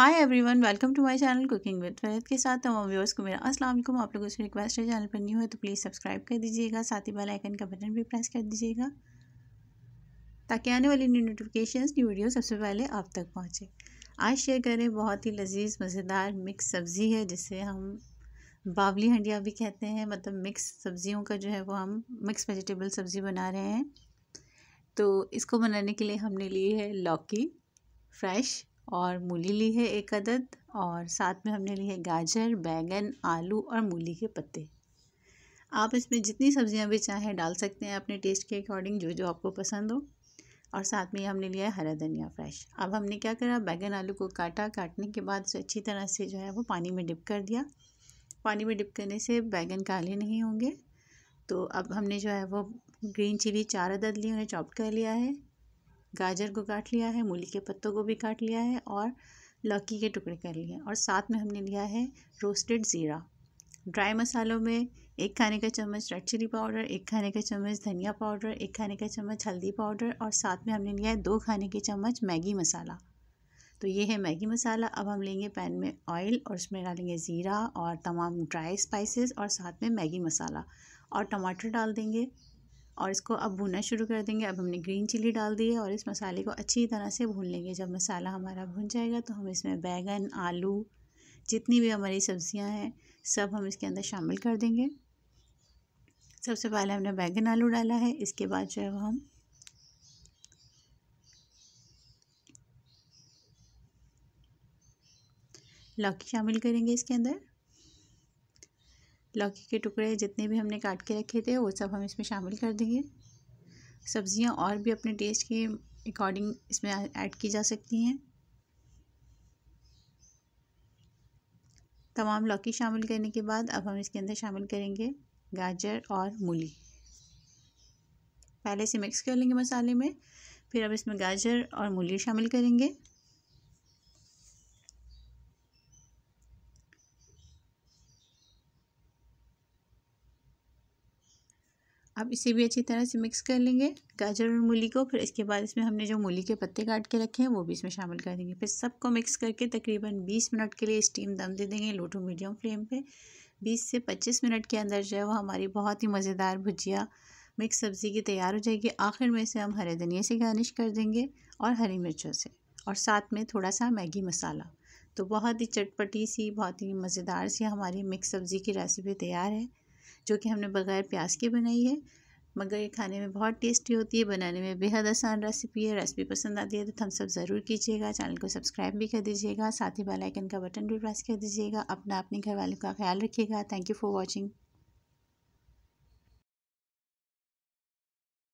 hi everyone welcome to my channel cooking with Farhat के साथ तमाम व्यवर्स को मेरा अस्सलाम वालेकुम आप लोगों से रिक्वेस्ट है चैनल पर न्यू है तो प्लीज़ सब्सक्राइब कर दीजिएगा साथ ही बेल आइकन का बटन भी प्रेस कर दीजिएगा ताकि आने वाली न्यू नोटिफिकेशन न्यू वीडियो सबसे पहले आप तक पहुँचे आज शेयर करें बहुत ही लजीज मज़ेदार मिक्स सब्ज़ी है जिसे हम बावली हंडिया भी कहते हैं मतलब मिक्स सब्ज़ियों का जो है वो हम मिक्स वेजिटेबल सब्ज़ी बना रहे हैं तो इसको बनाने के लिए हमने ली है लौकी फ्रेश और मूली ली है एक अदद और साथ में हमने ली है गाजर बैंगन आलू और मूली के पत्ते आप इसमें जितनी सब्जियां भी चाहें डाल सकते हैं अपने टेस्ट के अकॉर्डिंग जो जो आपको पसंद हो और साथ में हमने लिया है हरा धनिया फ्रेश अब हमने क्या करा बैगन आलू को काटा काटने के बाद उसे अच्छी तरह से जो है वो पानी में डिप कर दिया पानी में डिप करने से बैगन काले नहीं होंगे तो अब हमने जो है वो ग्रीन चिली चार अदद ली उन्हें चॉप कर लिया है गाजर को काट लिया है मूली के पत्तों को भी काट लिया है और लौकी के टुकड़े कर लिए और साथ में हमने लिया है रोस्टेड ज़ीरा ड्राई मसालों में एक खाने का चम्मच रेड चिली पाउडर एक खाने का चम्मच धनिया पाउडर एक खाने का चम्मच हल्दी पाउडर और साथ में हमने लिया है दो खाने के चम्मच मैगी मसाला तो ये है मैगी मसाला अब हम लेंगे पैन में ऑयल और उसमें डालेंगे ज़ीरा और तमाम ड्राई स्पाइसेस और साथ में मैगी मसाला और टमाटर डाल देंगे और इसको अब भूनना शुरू कर देंगे अब हमने ग्रीन चिली डाल दी है और इस मसाले को अच्छी तरह से भून लेंगे जब मसाला हमारा भून जाएगा तो हम इसमें बैगन आलू जितनी भी हमारी सब्ज़ियाँ हैं सब हम इसके अंदर शामिल कर देंगे सबसे पहले हमने बैगन आलू डाला है इसके बाद जो है वो हम लौकी शामिल करेंगे इसके अंदर लौकी के टुकड़े जितने भी हमने काट के रखे थे वो सब हम इसमें शामिल कर देंगे सब्ज़ियाँ और भी अपने टेस्ट के अकॉर्डिंग इसमें ऐड की जा सकती हैं तमाम लौकी शामिल करने के बाद अब हम इसके अंदर शामिल करेंगे गाजर और मूली पहले से मिक्स कर लेंगे मसाले में फिर अब इसमें गाजर और मूली शामिल करेंगे अब इसे भी अच्छी तरह से मिक्स कर लेंगे गाजर और मूली को फिर इसके बाद इसमें हमने जो मूली के पत्ते काट के रखे हैं वो भी इसमें शामिल कर देंगे फिर सबको मिक्स करके तकरीबन 20 मिनट के लिए स्टीम दम दे देंगे लो टू मीडियम फ्लेम पे 20 से 25 मिनट के अंदर जो है वो हमारी बहुत ही मज़ेदार भुजिया मिक्स सब्ज़ी की तैयार हो जाएगी आखिर में इसे हम हरे धनिया से गार्निश कर देंगे और हरी मिर्चों से और साथ में थोड़ा सा मैगी मसाला तो बहुत ही चटपटी सी बहुत ही मज़ेदार सी हमारी मिक्स सब्ज़ी की रेसिपी तैयार है जो कि हमने बग़ैर प्याज के बनाई है मगर ये खाने में बहुत टेस्टी होती है बनाने में बेहद आसान रेसिपी है रेसिपी पसंद आती है तो थम सब ज़रूर कीजिएगा चैनल को सब्सक्राइब भी कर दीजिएगा साथ ही बेल आइकन का बटन भी प्रेस कर दीजिएगा अपना अपने घर वालों का ख्याल रखिएगा थैंक यू फॉर वॉचिंग